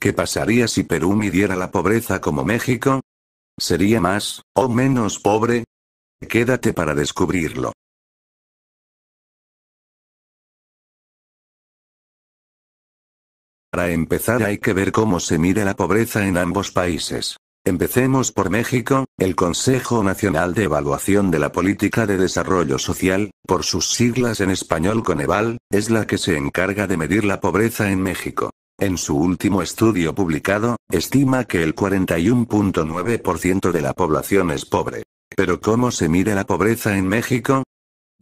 ¿Qué pasaría si Perú midiera la pobreza como México? ¿Sería más o menos pobre? Quédate para descubrirlo. Para empezar hay que ver cómo se mide la pobreza en ambos países. Empecemos por México, el Consejo Nacional de Evaluación de la Política de Desarrollo Social, por sus siglas en español Coneval, es la que se encarga de medir la pobreza en México. En su último estudio publicado, estima que el 41.9% de la población es pobre. Pero ¿cómo se mide la pobreza en México?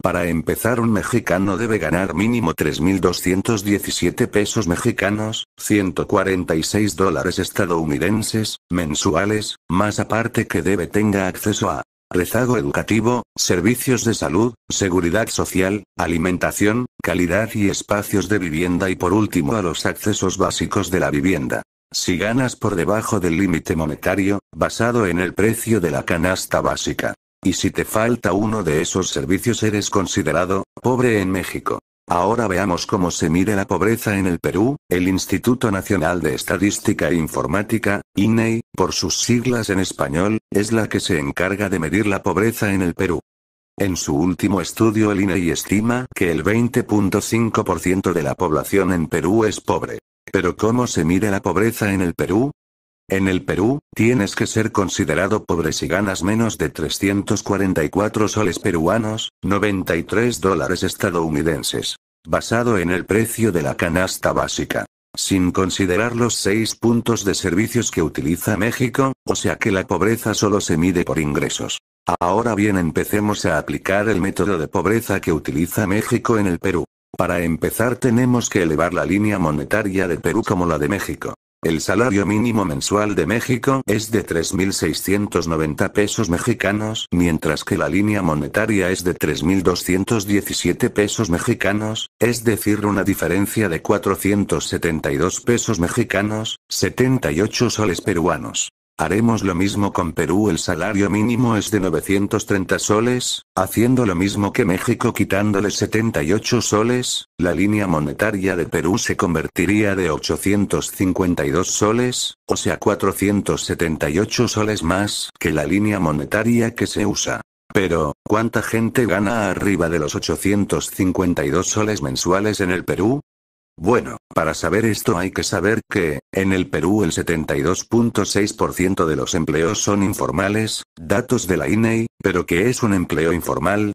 Para empezar, un mexicano debe ganar mínimo 3.217 pesos mexicanos, 146 dólares estadounidenses, mensuales, más aparte que debe tenga acceso a rezago educativo, servicios de salud, seguridad social, alimentación, calidad y espacios de vivienda y por último a los accesos básicos de la vivienda. Si ganas por debajo del límite monetario, basado en el precio de la canasta básica. Y si te falta uno de esos servicios eres considerado, pobre en México. Ahora veamos cómo se mide la pobreza en el Perú. El Instituto Nacional de Estadística e Informática, INEI, e por sus siglas en español, es la que se encarga de medir la pobreza en el Perú. En su último estudio el INEI e estima que el 20.5% de la población en Perú es pobre. Pero ¿cómo se mide la pobreza en el Perú? En el Perú, tienes que ser considerado pobre si ganas menos de 344 soles peruanos, 93 dólares estadounidenses. Basado en el precio de la canasta básica. Sin considerar los seis puntos de servicios que utiliza México, o sea que la pobreza solo se mide por ingresos. Ahora bien, empecemos a aplicar el método de pobreza que utiliza México en el Perú. Para empezar tenemos que elevar la línea monetaria de Perú como la de México. El salario mínimo mensual de México es de 3.690 pesos mexicanos, mientras que la línea monetaria es de 3.217 pesos mexicanos, es decir, una diferencia de 472 pesos mexicanos, 78 soles peruanos. Haremos lo mismo con Perú, el salario mínimo es de 930 soles, haciendo lo mismo que México quitándole 78 soles, la línea monetaria de Perú se convertiría de 852 soles, o sea 478 soles más que la línea monetaria que se usa. Pero, ¿cuánta gente gana arriba de los 852 soles mensuales en el Perú? Bueno, para saber esto hay que saber que, en el Perú el 72.6% de los empleos son informales, datos de la INEI, e pero ¿qué es un empleo informal?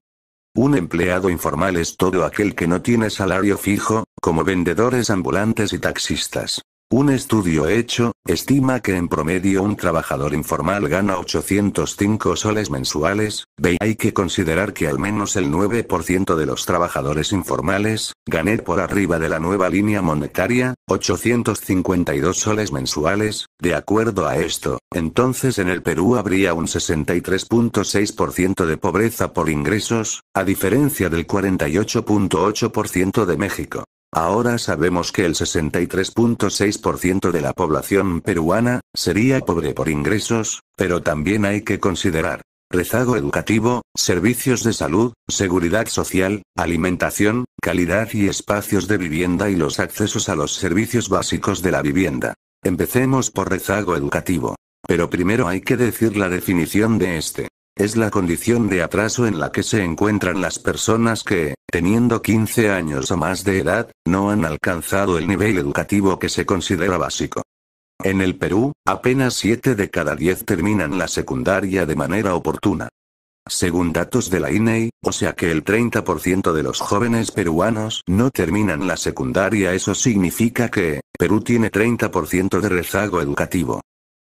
Un empleado informal es todo aquel que no tiene salario fijo, como vendedores ambulantes y taxistas. Un estudio hecho, estima que en promedio un trabajador informal gana 805 soles mensuales, ve hay que considerar que al menos el 9% de los trabajadores informales, gané por arriba de la nueva línea monetaria, 852 soles mensuales, de acuerdo a esto, entonces en el Perú habría un 63.6% de pobreza por ingresos, a diferencia del 48.8% de México. Ahora sabemos que el 63.6% de la población peruana sería pobre por ingresos, pero también hay que considerar rezago educativo, servicios de salud, seguridad social, alimentación, calidad y espacios de vivienda y los accesos a los servicios básicos de la vivienda. Empecemos por rezago educativo. Pero primero hay que decir la definición de este. Es la condición de atraso en la que se encuentran las personas que, teniendo 15 años o más de edad, no han alcanzado el nivel educativo que se considera básico. En el Perú, apenas 7 de cada 10 terminan la secundaria de manera oportuna. Según datos de la INEI, e o sea que el 30% de los jóvenes peruanos no terminan la secundaria, eso significa que, Perú tiene 30% de rezago educativo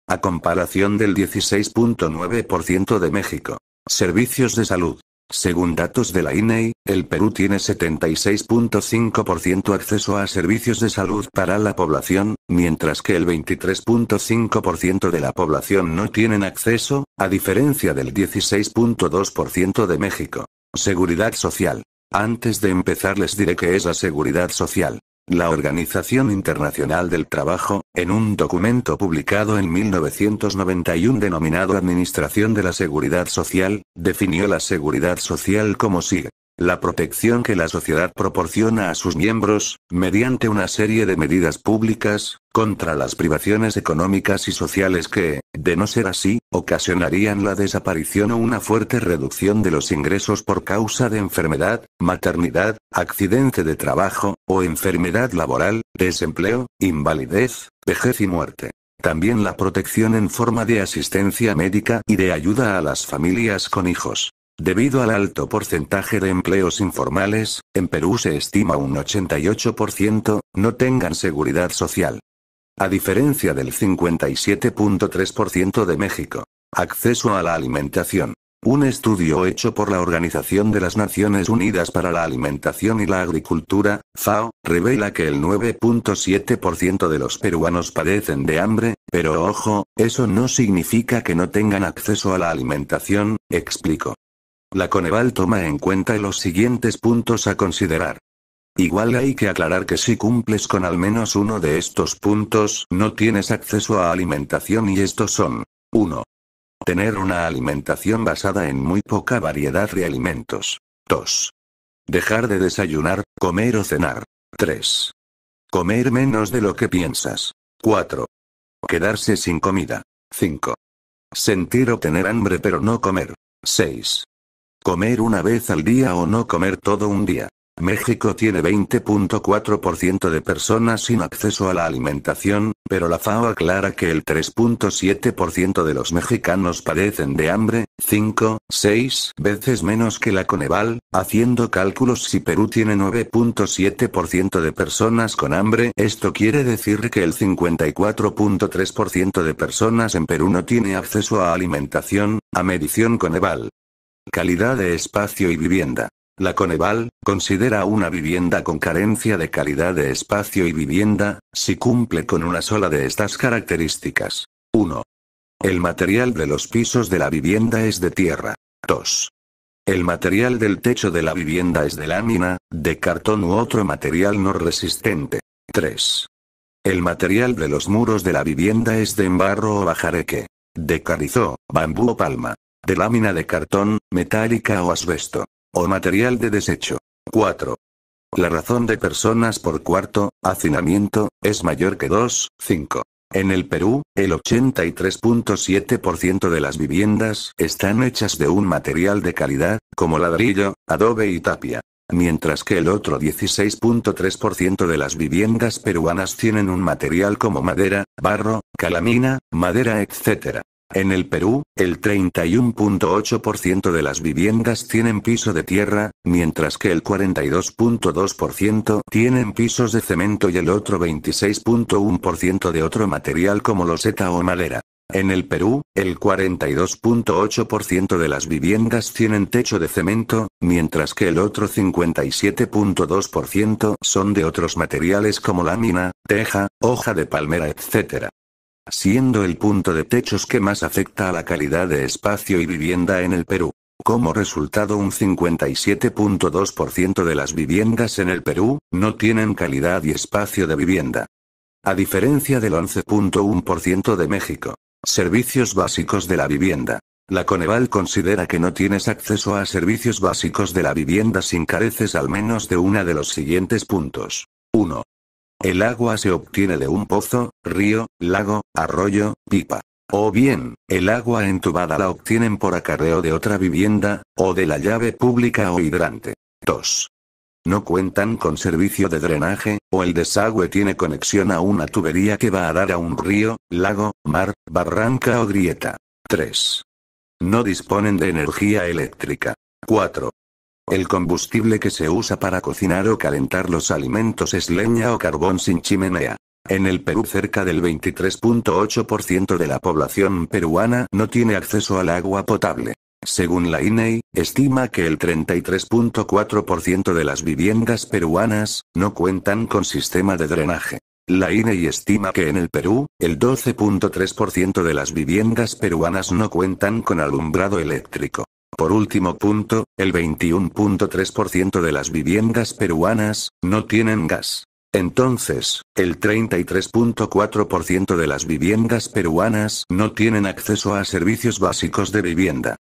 a comparación del 16.9% de México. Servicios de salud. Según datos de la INEI, e el Perú tiene 76.5% acceso a servicios de salud para la población, mientras que el 23.5% de la población no tienen acceso, a diferencia del 16.2% de México. Seguridad social. Antes de empezar les diré que es la seguridad social. La Organización Internacional del Trabajo, en un documento publicado en 1991 denominado Administración de la Seguridad Social, definió la seguridad social como sigue. La protección que la sociedad proporciona a sus miembros, mediante una serie de medidas públicas, contra las privaciones económicas y sociales que, de no ser así, ocasionarían la desaparición o una fuerte reducción de los ingresos por causa de enfermedad, maternidad, accidente de trabajo, o enfermedad laboral, desempleo, invalidez, vejez y muerte. También la protección en forma de asistencia médica y de ayuda a las familias con hijos. Debido al alto porcentaje de empleos informales, en Perú se estima un 88% no tengan seguridad social. A diferencia del 57.3% de México. Acceso a la alimentación. Un estudio hecho por la Organización de las Naciones Unidas para la Alimentación y la Agricultura, FAO, revela que el 9.7% de los peruanos padecen de hambre, pero ojo, eso no significa que no tengan acceso a la alimentación, explico. La Coneval toma en cuenta los siguientes puntos a considerar. Igual hay que aclarar que si cumples con al menos uno de estos puntos, no tienes acceso a alimentación y estos son 1. Tener una alimentación basada en muy poca variedad de alimentos. 2. Dejar de desayunar, comer o cenar. 3. Comer menos de lo que piensas. 4. Quedarse sin comida. 5. Sentir o tener hambre pero no comer. 6. Comer una vez al día o no comer todo un día. México tiene 20.4% de personas sin acceso a la alimentación, pero la FAO aclara que el 3.7% de los mexicanos padecen de hambre, 5, 6 veces menos que la Coneval, haciendo cálculos si Perú tiene 9.7% de personas con hambre, esto quiere decir que el 54.3% de personas en Perú no tiene acceso a alimentación, a medición Coneval. Calidad de espacio y vivienda. La Coneval, considera una vivienda con carencia de calidad de espacio y vivienda, si cumple con una sola de estas características. 1. El material de los pisos de la vivienda es de tierra. 2. El material del techo de la vivienda es de lámina, de cartón u otro material no resistente. 3. El material de los muros de la vivienda es de embarro o bajareque. De carizó, bambú o palma. De lámina de cartón, metálica o asbesto. O material de desecho. 4. La razón de personas por cuarto, hacinamiento, es mayor que 2, 5. En el Perú, el 83.7% de las viviendas están hechas de un material de calidad, como ladrillo, adobe y tapia mientras que el otro 16.3% de las viviendas peruanas tienen un material como madera, barro, calamina, madera, etc. En el Perú, el 31.8% de las viviendas tienen piso de tierra, mientras que el 42.2% tienen pisos de cemento y el otro 26.1% de otro material como loseta o madera. En el Perú, el 42.8% de las viviendas tienen techo de cemento, mientras que el otro 57.2% son de otros materiales como lámina, teja, hoja de palmera, etc siendo el punto de techos que más afecta a la calidad de espacio y vivienda en el Perú. Como resultado, un 57.2% de las viviendas en el Perú no tienen calidad y espacio de vivienda. A diferencia del 11.1% de México. Servicios básicos de la vivienda. La Coneval considera que no tienes acceso a servicios básicos de la vivienda sin careces al menos de una de los siguientes puntos. 1. El agua se obtiene de un pozo, río, lago, arroyo, pipa. O bien, el agua entubada la obtienen por acarreo de otra vivienda, o de la llave pública o hidrante. 2. No cuentan con servicio de drenaje, o el desagüe tiene conexión a una tubería que va a dar a un río, lago, mar, barranca o grieta. 3. No disponen de energía eléctrica. 4. El combustible que se usa para cocinar o calentar los alimentos es leña o carbón sin chimenea. En el Perú cerca del 23.8% de la población peruana no tiene acceso al agua potable. Según la INEI, e estima que el 33.4% de las viviendas peruanas no cuentan con sistema de drenaje. La INEI e estima que en el Perú, el 12.3% de las viviendas peruanas no cuentan con alumbrado eléctrico. Por último punto, el 21.3% de las viviendas peruanas, no tienen gas. Entonces, el 33.4% de las viviendas peruanas no tienen acceso a servicios básicos de vivienda.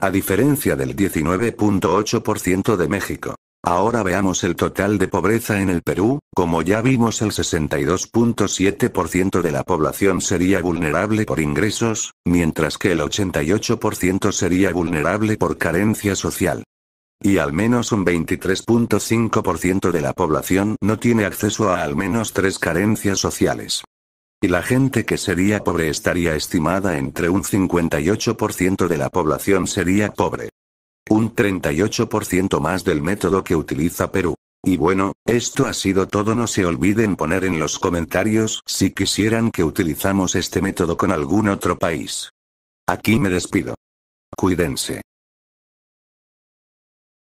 A diferencia del 19.8% de México. Ahora veamos el total de pobreza en el Perú, como ya vimos el 62.7% de la población sería vulnerable por ingresos, mientras que el 88% sería vulnerable por carencia social. Y al menos un 23.5% de la población no tiene acceso a al menos tres carencias sociales. Y la gente que sería pobre estaría estimada entre un 58% de la población sería pobre. Un 38% más del método que utiliza Perú. Y bueno, esto ha sido todo. No se olviden poner en los comentarios si quisieran que utilizamos este método con algún otro país. Aquí me despido. Cuídense.